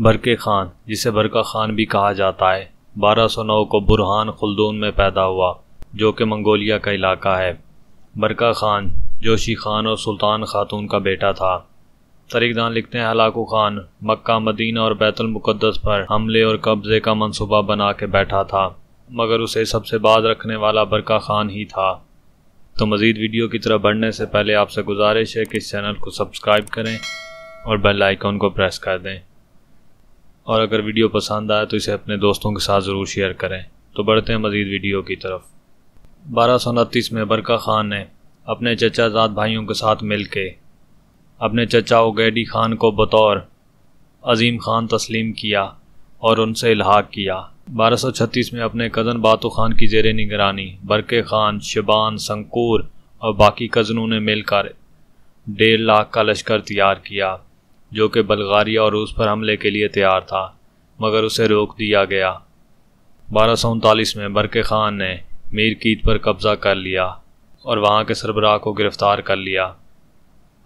बरके खान जिसे बरका खान भी कहा जाता है 1209 को बुरहान खुलदून में पैदा हुआ जो कि मंगोलिया का इलाका है बरका खान जोशी खान और सुल्तान खातून का बेटा था तरीकदान लिखते हैं हलाकू खान मक्का मदीना और बैतुलमक़दस पर हमले और कब्ज़े का मंसूबा बना के बैठा था मगर उसे सबसे बाद रखने वाला बरका खान ही था तो मज़ीद वीडियो की तरफ बढ़ने से पहले आपसे गुजारिश है कि इस चैनल को सब्सक्राइब करें और बेल आइकॉन को प्रेस कर दें और अगर वीडियो पसंद आए तो इसे अपने दोस्तों के साथ ज़रूर शेयर करें तो बढ़ते हैं मज़ीद वीडियो की तरफ बारह सौ उनतीस में बरका खान ने अपने चचाजाद भाइयों के साथ मिल के अपने चचा उगैडी खान को बतौर अजीम खान तस्लीम किया और उनसे इलाहा किया 1236 में अपने कज़न बातू खान की जेर निगरानी बरके खान शबान संकूर और बाकी कज़नों ने मिलकर डेढ़ लाख का लश्कर तैयार किया जो कि बल्गारिया और रूस पर हमले के लिए तैयार था मगर उसे रोक दिया गया बारह सौ उनतालीस में बरके खान ने मीर कीत पर कब्ज़ा कर लिया और वहाँ के सरबराह को गिरफ़्तार कर लिया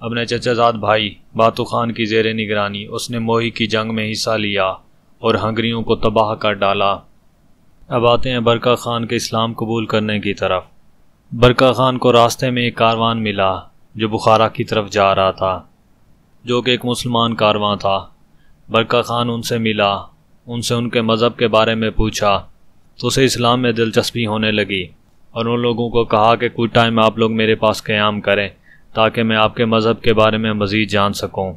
अपने चचाजाद भाई बातू खान की जेर निगरानी उसने मोही की जंग में हिस्सा लिया और हंगरियों को तबाह कर डाला अब आते हैं बरका खान के इस्लाम कबूल करने की तरफ बरका खान को रास्ते में एक कारवान मिला जो बुखारा की तरफ जा रहा था जो कि एक मुसलमान कारवां था बरका खान उनसे मिला उनसे उनके मज़हब के बारे में पूछा तो उसे इस्लाम में दिलचस्पी होने लगी और उन लोगों को कहा कि कुछ टाइम आप लोग मेरे पास क़्याम करें ताकि मैं आपके मज़हब के बारे में मज़ीद जान सकूँ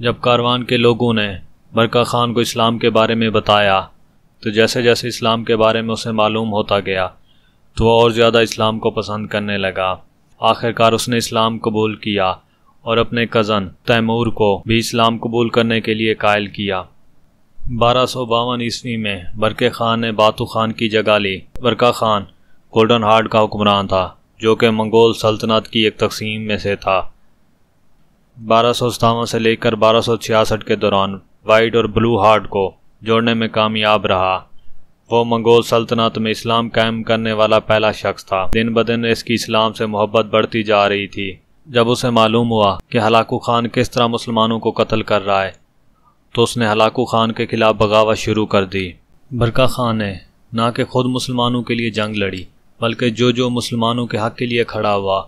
जब कारवान के लोगों ने बरका खान को इस्लाम के बारे में बताया तो जैसे जैसे इस्लाम के बारे में उसे मालूम होता गया तो और ज़्यादा इस्लाम को पसंद करने लगा आखिरकार उसने इस्लाम कबूल किया और अपने कज़न तैमूर को भी इस्लाम कबूल करने के लिए कायल किया बारह सौ बावन ईस्वी में बरके खान ने बातू खान की जगह ली बरका खान गोल्डन हार्ट का हुक्मरान था जो कि मंगोल सल्तनत की एक तकसीम में से था बारह सौ सतावन से लेकर बारह सौ छियासठ के दौरान वाइट और ब्लू हार्ट को जोड़ने में कामयाब रहा वो मंगोल सल्तनत में इस्लाम कायम करने वाला पहला शख्स था दिन ब दिन इसकी इस्लाम से मोहब्बत बढ़ती जा रही थी जब उसे मालूम हुआ कि हलाकू खान किस तरह मुसलमानों को कत्ल कर रहा है तो उसने हलाकू खान के खिलाफ बगावत शुरू कर दी बरका खान ने ना कि खुद मुसलमानों के लिए जंग लड़ी बल्कि जो जो मुसलमानों के हक के लिए खड़ा हुआ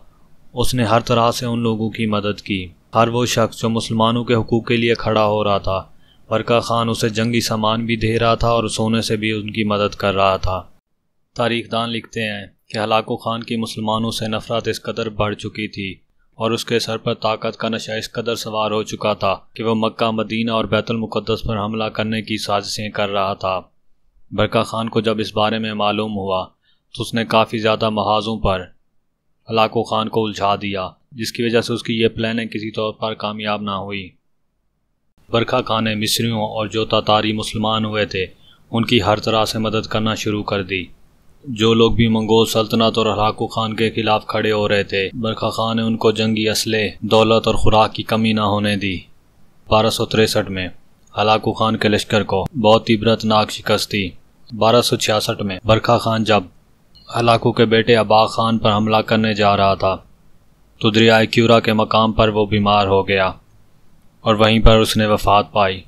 उसने हर तरह से उन लोगों की मदद की हर वो शख्स जो मुसलमानों के हकूक़ के लिए खड़ा हो रहा था बरका खान उसे जंगी सामान भी दे रहा था और सोने से भी उनकी मदद कर रहा था तारीखदान लिखते हैं कि हलाकू खान की मुसलमानों से नफरत इस कदर बढ़ चुकी थी और उसके सर पर ताकत का नशा इस कदर सवार हो चुका था कि वह मक्का मदीना और बैतुलमुक़दस पर हमला करने की साजिशें कर रहा था बरका खान को जब इस बारे में मालूम हुआ तो उसने काफ़ी ज़्यादा महाजों पर अलाको खान को उलझा दिया जिसकी वजह से उसकी ये प्लानिंग किसी तौर पर कामयाब ना हुई बरखा खान ने मिस्रियों और जो तातारी मुसलमान हुए थे उनकी हर तरह से मदद करना शुरू कर दी जो लोग भी मंगोल सल्तनत और हलाकू खान के खिलाफ खड़े हो रहे थे बरखा खान ने उनको जंगी असले दौलत और खुराक की कमी ना होने दी बारह सौ तिरसठ में हलाकू खान के लश्कर को बहुत इबरतनाक शिकस्त थी बारह सौ छियासठ में बरखा खान जब हलाकू के बेटे अबाक खान पर हमला करने जा रहा था तो दरियाए क्यूरा के मकाम पर वो बीमार हो गया और वहीं पर उसने वफात पाई